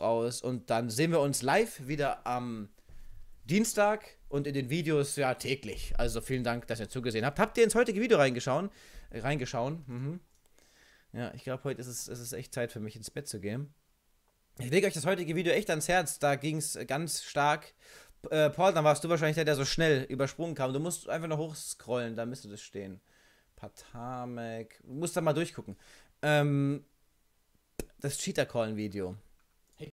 aus und dann sehen wir uns live wieder am Dienstag und in den Videos ja täglich. Also vielen Dank, dass ihr zugesehen habt. Habt ihr ins heutige Video reingeschaut? Äh, reingeschauen? Mhm. Ja, ich glaube, heute ist es, ist echt Zeit für mich ins Bett zu gehen. Ich lege euch das heutige Video echt ans Herz. Da ging es äh, ganz stark. Äh, Paul, dann warst du wahrscheinlich der, der so schnell übersprungen kam. Du musst einfach noch hochscrollen, da müsste das stehen. Patamek. Du musst da mal durchgucken. Ähm, das Cheater-Callen-Video.